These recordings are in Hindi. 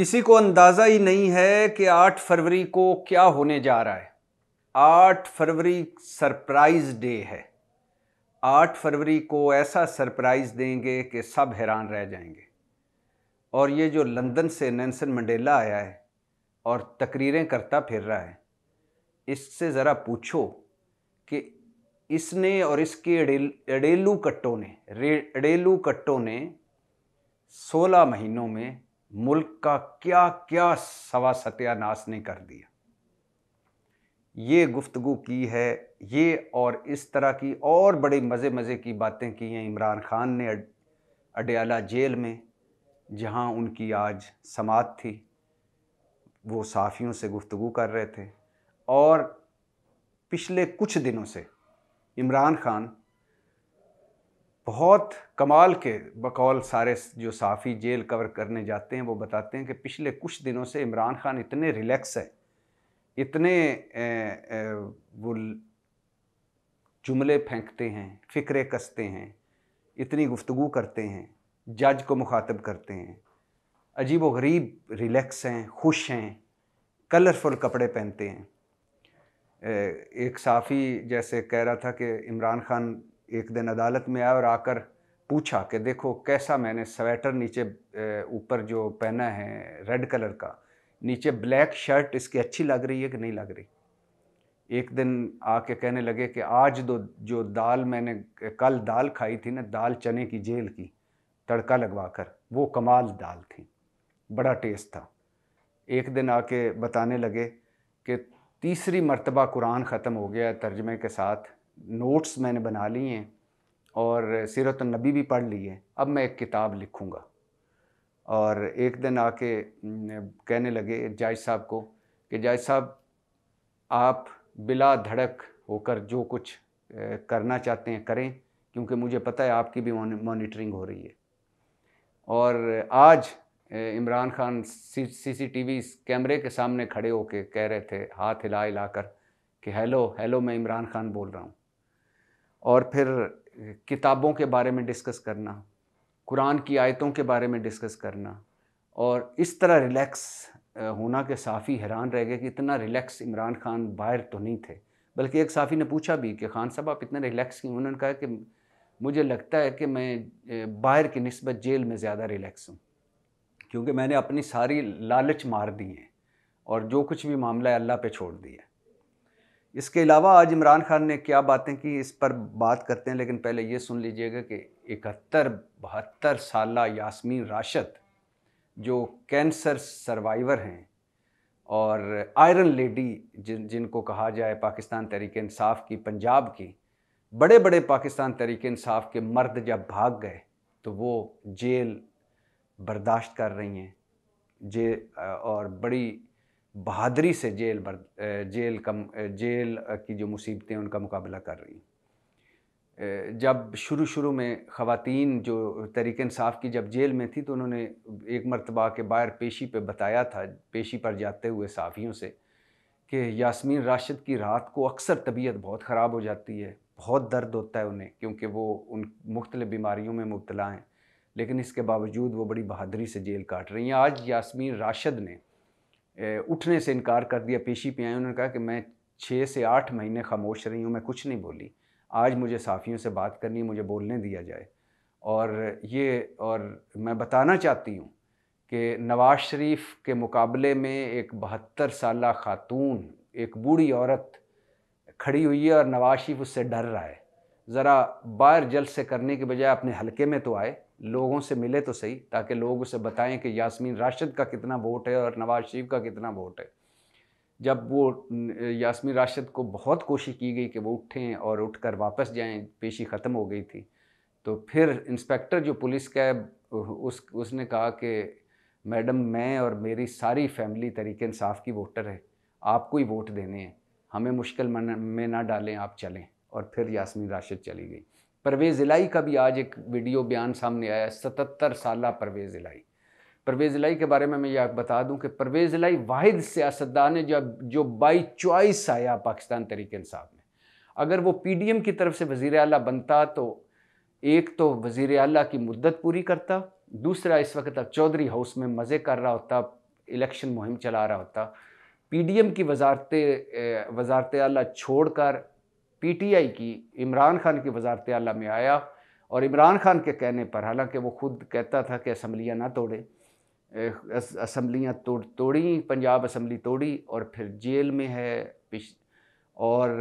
किसी को अंदाज़ा ही नहीं है कि 8 फरवरी को क्या होने जा रहा है 8 फरवरी सरप्राइज़ डे है 8 फरवरी को ऐसा सरप्राइज़ देंगे कि सब हैरान रह जाएंगे और ये जो लंदन से नैनसन मंडेला आया है और तकरीरें करता फिर रहा है इससे ज़रा पूछो कि इसने और इसके अडेल अडेलू कट्टों ने रे अडेलू कट्टों ने 16 महीनों में मुल्क का क्या क्या सवा सत्यानाश ने कर दिया ये गुफ्तगु की है ये और इस तरह की और बड़े मज़े मज़े की बातें की हैं इमरान खान ने अडयाला जेल में जहां उनकी आज समात थी वो साफ़ियों से गुफ्तु कर रहे थे और पिछले कुछ दिनों से इमरान खान बहुत कमाल के बकौल सारे जो साफ़ी जेल कवर करने जाते हैं वो बताते हैं कि पिछले कुछ दिनों से इमरान खान इतने रिलैक्स हैं इतने ए, ए, वो जुमले फेंकते हैं फ़िक्रे कसते हैं इतनी गुफ्तु करते हैं जज को मुखातब करते हैं अजीब व गरीब रिलैक्स हैं खुश हैं कलरफुल कपड़े पहनते हैं एक साफ़ी जैसे कह रहा था कि इमरान खान एक दिन अदालत में आया और आकर पूछा कि देखो कैसा मैंने स्वेटर नीचे ऊपर जो पहना है रेड कलर का नीचे ब्लैक शर्ट इसकी अच्छी लग रही है कि नहीं लग रही एक दिन आके कहने लगे कि आज दो जो दाल मैंने कल दाल खाई थी ना दाल चने की जेल की तड़का लगवा कर वो कमाल दाल थी बड़ा टेस्ट था एक दिन आके बताने लगे कि तीसरी मर्तबा कुरान ख़त्म हो गया तर्जमे के साथ नोट्स मैंने बना लिए हैं और सीरत नबी भी पढ़ ली है अब मैं एक किताब लिखूँगा और एक दिन आके कहने लगे जाज साहब को कि जाज साहब आप बिला धड़क होकर जो कुछ करना चाहते हैं करें क्योंकि मुझे पता है आपकी भी मॉनिटरिंग हो रही है और आज इमरान खान सीसीटीवी कैमरे के सामने खड़े होके कह रहे थे हाथ हिला हिला कर कि हेलो हेलो मैं इमरान खान बोल रहा हूँ और फिर किताबों के बारे में डिस्कस करना कुरान की आयतों के बारे में डिस्कस करना और इस तरह रिलैक्स होना के साफ़ी हैरान रह गए कि इतना रिलैक्स इमरान खान बाहर तो नहीं थे बल्कि एक साफ़ी ने पूछा भी कि खान साहब आप इतने रिलैक्स क्यों उन्होंने कहा कि मुझे लगता है कि मैं बाहर की नस्बत जेल में ज़्यादा रिलैक्स हूँ क्योंकि मैंने अपनी सारी लालच मार दी है और जो कुछ भी मामला है अल्लाह पे छोड़ दिया इसके अलावा आज इमरान खान ने क्या बातें की इस पर बात करते हैं लेकिन पहले ये सुन लीजिएगा कि इकहत्तर बहत्तर साल यासमीन राशद जो कैंसर सर्वाइवर हैं और आयरन लेडी जिन जिनको कहा जाए पाकिस्तान तहरीक इंसाफ की पंजाब की बड़े बड़े पाकिस्तान तहरीक इंसाफ के मर्द जब भाग गए तो वो जेल बर्दाश्त कर रही हैं जे और बड़ी बहादरी से जेल बर जेल कम जेल की जो मुसीबतें उनका मुकाबला कर रही जब शुरू शुरू में ख़वान जो तरीक साफ़ की जब जेल में थी तो उन्होंने एक मरतबा के बाहर पेशी पे बताया था पेशी पर जाते हुए साफ़ियों से कि यासमीन राशिद की रात को अक्सर तबीयत बहुत ख़राब हो जाती है बहुत दर्द होता है उन्हें क्योंकि वो उन मुख्तलि बीमारियों में मुबतला हैं लेकिन इसके बावजूद वो बड़ी बहादरी से जेल काट रही हैं आज यासमीन राशद ने उठने से इनकार कर दिया पेशी पे आए उन्होंने कहा कि मैं छः से आठ महीने खामोश रही हूँ मैं कुछ नहीं बोली आज मुझे साफ़ियों से बात करनी है मुझे बोलने दिया जाए और ये और मैं बताना चाहती हूँ कि नवाज शरीफ के मुकाबले में एक बहत्तर साल खातून एक बूढ़ी औरत खड़ी हुई है और नवाज शरीफ उससे डर रहा है ज़रा बाहर जल से करने के बजाय अपने हलके में तो आए लोगों से मिले तो सही ताकि लोग उसे बताएं कि यासमीन राशिद का कितना वोट है और नवाज शरीफ का कितना वोट है जब वो यासमीन राशिद को बहुत कोशिश की गई कि वो उठें और उठ कर वापस जाएँ पेशी ख़त्म हो गई थी तो फिर इंस्पेक्टर जो पुलिस का उस उसने कहा कि मैडम मैं और मेरी सारी फैमिली तरीके इंसाफ की वोटर है आपको ही वोट देने हैं हमें मुश्किल में ना डालें आप चलें और फिर यासमीन राशिद चली गई परवेज़ इलाई का भी आज एक वीडियो बयान सामने आया सतहत्तर साल परवेज़ इलाई परवेज़ इलाई के बारे में मैं यह बता दूं कि परवेज़ इलाई वाहिद सियासतदान है जो जो बाई चॉइस आया पाकिस्तान तरीके इंसाफ में अगर वो पी डी एम की तरफ से वज़ी अला बनता तो एक तो वज़ी अला की मुद्दत पूरी करता दूसरा इस वक्त अब चौधरी हाउस में मज़े कर रहा होता इलेक्शन मुहिम चला रहा होता पी डी एम की वजारत वजारत अला छोड़ कर पी टी आई की इमरान खान की वजारत अला में आया और इमरान खान के कहने पर हालांकि वो खुद कहता था कि असम्बलियाँ ना तोड़े असम्बलियाँ तोड़ तोड़ी पंजाब असम्बली तोड़ी और फिर जेल में है पिछ और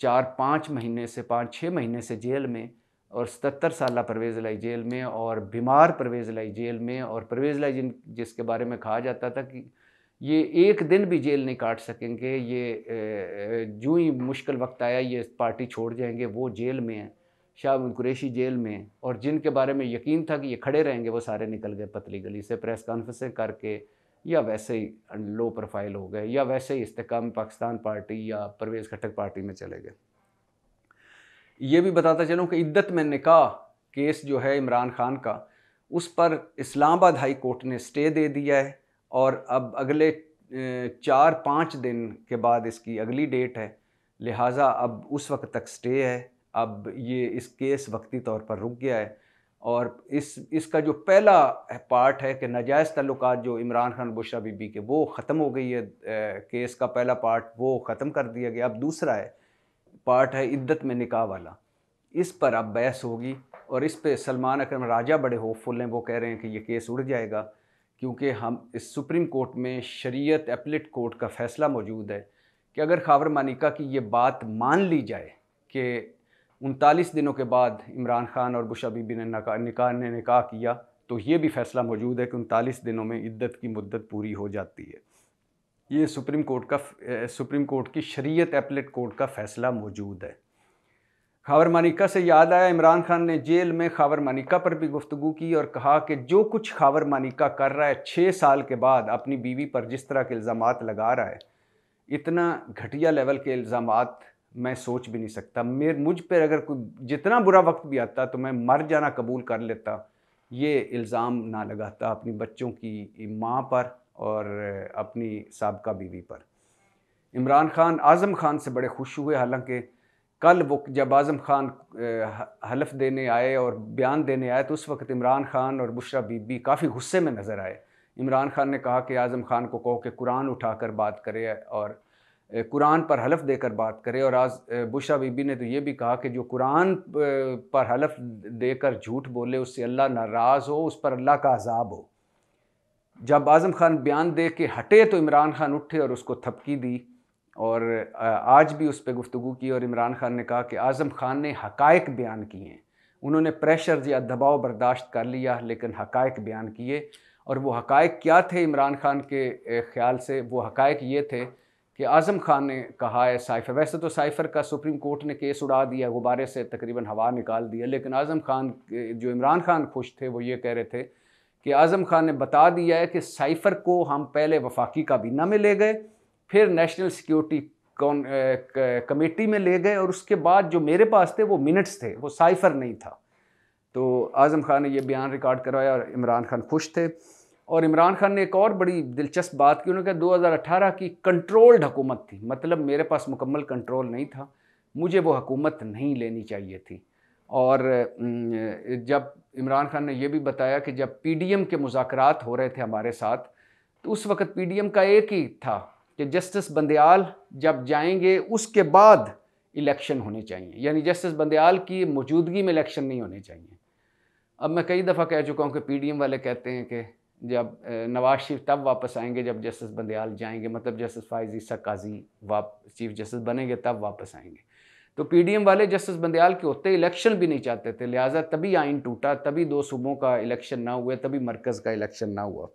चार पाँच महीने से पाँच छः महीने से जेल में और सतर साल परवेज़ लाई जेल में और बीमार परवेज़ लाई जेल में और परवेज़ लाई जिन जिसके बारे में कहा जाता था कि ये एक दिन भी जेल नहीं काट सकेंगे ये जो ही मुश्किल वक्त आया ये पार्टी छोड़ जाएंगे वो जेल में है शाह कुरेशी जेल में और जिनके बारे में यकीन था कि ये खड़े रहेंगे वो सारे निकल गए पतली गली से प्रेस कॉन्फ्रेंसें करके या वैसे ही लो प्रोफाइल हो गए या वैसे ही इस्तेकाम पाकिस्तान पार्टी या परवेज़ खटक पार्टी में चले गए ये भी बताता चलूँ कि इद्दत में निकाह केस जो है इमरान खान का उस पर इस्लामाबाद हाई कोर्ट ने स्टे दे दिया है और अब अगले चार पाँच दिन के बाद इसकी अगली डेट है लिहाजा अब उस वक्त तक स्टे है अब ये इस केस वक्ती तौर पर रुक गया है और इस इसका जो पहला पार्ट है कि नाजायज़ तल्लुक जो इमरान खान बुशरा बीबी के वो ख़त्म हो गई है केस का पहला पार्ट वो ख़त्म कर दिया गया अब दूसरा है पार्ट है इद्दत में निकाह वाला इस पर अब बहस होगी और इस पर सलमान अकरम राजा बड़े होपफुल हैं वो कह रहे हैं कि ये केस उड़ जाएगा क्योंकि हम इस सुप्रीम कोर्ट में शरीयत एपलेट कोर्ट का फ़ैसला मौजूद है कि अगर खावर मानिका की ये बात मान ली जाए कि उनतालीस दिनों के बाद इमरान खान और बुशा बीबी ने निका ने निकाह किया तो ये भी फ़ैसला मौजूद है कि उनतालीस दिनों में इद्दत की मुद्दत पूरी हो जाती है ये सुप्रीम कोर्ट का सुप्रीम कोर्ट की शरीयत एपलेट कोर्ट का फ़ैसला मौजूद है खावर मानिका से याद आया इमरान खान ने जेल में खावर मानिका पर भी गुफ्तु की और कहा कि जो कुछ खावर मानिका कर रहा है छः साल के बाद अपनी बीवी पर जिस तरह के इल्ज़ाम लगा रहा है इतना घटिया लेवल के इल्ज़ाम मैं सोच भी नहीं सकता मेरे मुझ पर अगर कोई जितना बुरा वक्त भी आता तो मैं मर जाना कबूल कर लेता ये इल्ज़ाम ना लगाता अपनी बच्चों की माँ पर और अपनी सबका बीवी पर इमरान खान आज़म खान से बड़े खुश हुए हालांकि कल वो जब आज़म खान हलफ देने आए और बयान देने आए तो उस वक्त इमरान खान और बुशरा बीबी काफ़ी गुस्से में नज़र आए इमरान खान ने कहा कि आज़म खान को कहो कि कुरान उठा कर बात करे और कुरान पर हलफ देकर बात करे और आज बुशरा बीबी ने तो ये भी कहा कि जो कुरान पर हलफ देकर झूठ बोले उससे अल्लाह नाराज़ हो उस पर अल्लाह का अजाब हो जब आज़म खान बयान दे के हटे तो इमरान खान उठे और उसको थपकी दी और आज भी उस पर गुफ्तु की और इमरान खान ने कहा कि आज़म खान ने हकायक बयान किए हैं उन्होंने प्रेशर या दबाव बर्दाश्त कर लिया लेकिन हकायक बयान किए और वो हकायक क्या थे इमरान खान के ख्याल से वो हकायक ये थे कि आज़म खान ने कहा है साइफर वैसे तो साइफर का सुप्रीम कोर्ट ने केस उड़ा दिया गुब्बारे से तकरीबन हवा निकाल दिया लेकिन आज़म खान जो इमरान खान खुश थे वो ये कह रहे थे कि आज़म खान ने बता दिया है कि साइफर को हम पहले वफाकी काबीना में ले गए फिर नेशनल सिक्योरिटी कौन कमेटी में ले गए और उसके बाद जो मेरे पास थे वो मिनट्स थे वो साइफर नहीं था तो आज़म खान ने ये बयान रिकॉर्ड करवाया और इमरान खान खुश थे और इमरान खान ने एक और बड़ी दिलचस्प बात की उन्होंने कहा 2018 की कंट्रोल्ड हुकूमत थी मतलब मेरे पास मुकम्मल कंट्रोल नहीं था मुझे वो हुकूमत नहीं लेनी चाहिए थी और जब इमरान खान ने यह भी बताया कि जब पी के मुजाकर हो रहे थे हमारे साथ तो उस वक्त पी का एक ही था कि जस्टिस बंदयाल जब जाएंगे उसके बाद इलेक्शन होने चाहिए यानी जस्टिस बंदयाल की मौजूदगी में इलेक्शन नहीं होने चाहिए अब मैं कई दफ़ा कह चुका हूँ कि पीडीएम वाले कहते हैं कि जब नवाज शरीफ तब वापस आएंगे जब जस्टिस बंदयाल जाएंगे मतलब जस्टिस फायजी सकाजी वाप चीफ जस्टिस बनेंगे तब वापस आएंगे तो पीडीएम वाले जस्टिस बंदयाल के होते इलेक्शन भी नहीं चाहते थे लिहाजा तभी आइन टूटा तभी दो सूबों का इलेक्शन ना हुआ तभी मरकज़ का इलेक्शन ना हुआ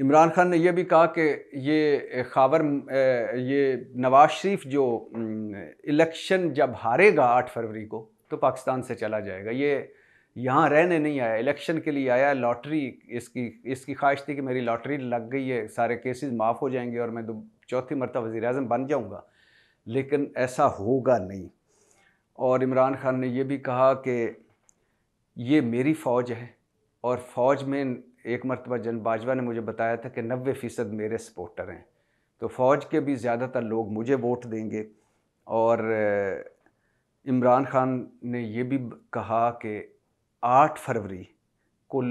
इमरान खान ने यह भी कहा कि ये खावर ये नवाज शरीफ जो इलेक्शन जब हारेगा आठ फरवरी को तो पाकिस्तान से चला जाएगा ये यहाँ रहने नहीं आया इलेक्शन के लिए आया लॉटरी इसकी इसकी ख्वाहिश थी कि मेरी लॉटरी लग गई है सारे केसेस माफ़ हो जाएंगे और मैं चौथी मरतब वज़ी अजम बन जाऊँगा लेकिन ऐसा होगा नहीं और इमरान खान ने यह भी कहा कि ये मेरी फ़ौज है और फ़ौज में एक मरतबा जन बाजवा ने मुझे बताया था कि नबे फ़ीसद मेरे सपोर्टर हैं तो फ़ौज के भी ज़्यादातर लोग मुझे वोट देंगे और इमरान ख़ान ने यह भी कहा कि आठ फरवरी को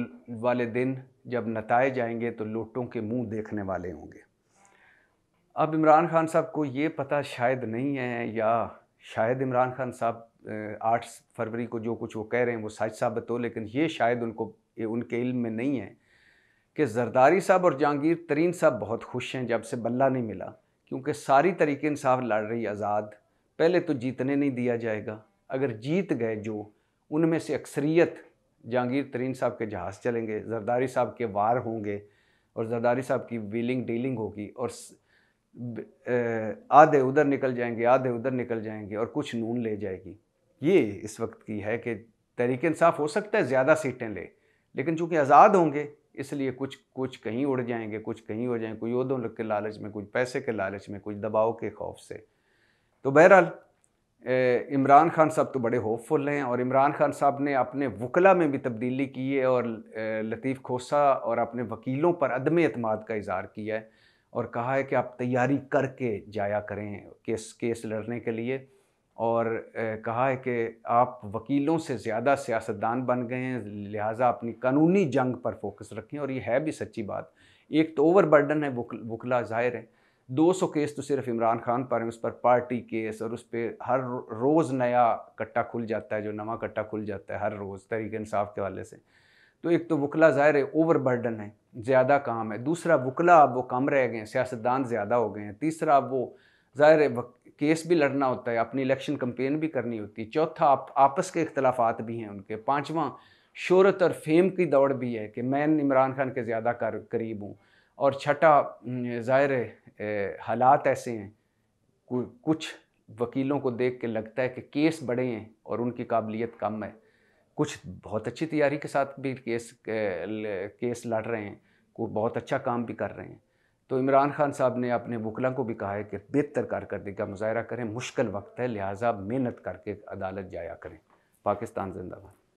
वाले दिन जब नताए जाएंगे तो लोटों के मुंह देखने वाले होंगे अब इमरान खान साहब को ये पता शायद नहीं है या शायद इमरान खान साहब आठ फरवरी को जो कुछ वो कह रहे हैं वो सच साबित हो लेकिन ये शायद उनको ये उनके इल्म में नहीं है कि जरदारी साहब और जहांगीर तरीन साहब बहुत खुश हैं जब से बल्ला नहीं मिला क्योंकि सारी तरीके इंसाफ लड़ रही आज़ाद पहले तो जीतने नहीं दिया जाएगा अगर जीत गए जो उनमें से अक्सरियत जहांगीर तरीन साहब के जहाज़ चलेंगे जरदारी साहब के वार होंगे और जरदारी साहब की व्हीलिंग डीलिंग होगी और आधे उधर निकल जाएंगे आधे उधर निकल जाएंगे और कुछ नून ले जाएगी ये इस वक्त की है कि तहरीक इंसाफ हो सकता है ज़्यादा सीटें ले लेकिन चूँकि आज़ाद होंगे इसलिए कुछ कुछ कहीं उड़ जाएंगे कुछ कहीं हो जाएंगे कोई योद्धों के लालच में कुछ पैसे के लालच में कुछ दबाव के खौफ से तो बहरहाल इमरान खान साहब तो बड़े होपफुल हैं और इमरान खान साहब ने अपने वकला में भी तब्दीली की है और लतीफ़ खोसा और अपने वकीलों पर अदम अतमाद का इजहार किया है और कहा है कि आप तैयारी करके जाया करें केस केस लड़ने के लिए और कहा है कि आप वकीलों से ज़्यादा सियासतदान बन गए हैं लिहाजा अपनी कानूनी जंग पर फोकस रखें और ये है भी सच्ची बात एक तो ओवर बर्डन है वकला ज़ाहिर है 200 केस तो सिर्फ इमरान खान पर हैं उस पर पार्टी केस और उस पर हर रोज़ नया कट्टा खुल जाता है जो नवा कट्टा खुल जाता है हर रोज़ तरीके इंसाफ के हवाले से तो एक तो वकला ज़ाहिर है ओवर बर्डन है ज़्यादा काम है दूसरा वकला अब वो कम रह गए हैं सियासतदान ज़्यादा हो गए हैं तीसरा अब वो ज़ाहिर है केस भी लड़ना होता है अपनी इलेक्शन कंपेन भी करनी होती है चौथा आप, आपस के इख्तलाफात भी हैं उनके पाँचवा शहरत और फेम की दौड़ भी है कि मैं इमरान खान के ज़्यादा कर करीब हूँ और छठा ज़ाहिर हालात ऐसे हैं कुछ वकीलों को देख के लगता है कि केस बड़े हैं और उनकी काबिलियत कम है कुछ बहुत अच्छी तैयारी के साथ भी केस केस लड़ रहे हैं को बहुत अच्छा काम भी कर रहे हैं तो इमरान खान साहब ने अपने वकला को भी कहा है कि बेहतर कारकर्दगी का मुजाहरा करें मुश्किल वक्त है लिहाजा मेहनत करके अदालत जाया करें पाकिस्तान जिंदाबाद